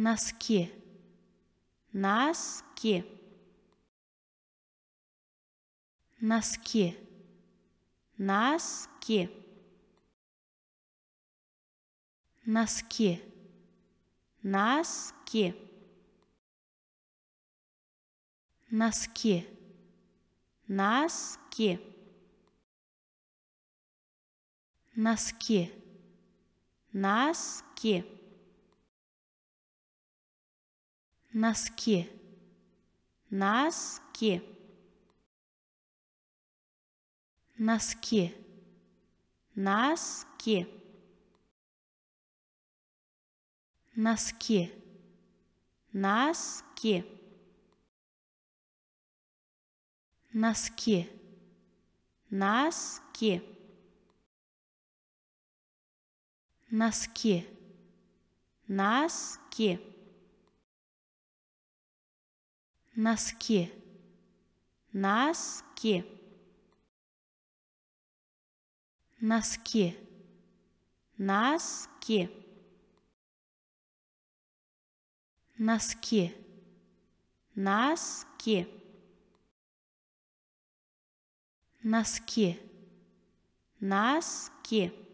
Носки. Носки. Носки. Носки. Носки. Носки. Носки. Носки. Носки. Носки. носки, носки, носки, носки, носки, носки, носки, носки, носки, носки. Носки. Носки. Носки. Носки. Носки. Носки. Носки. Носки.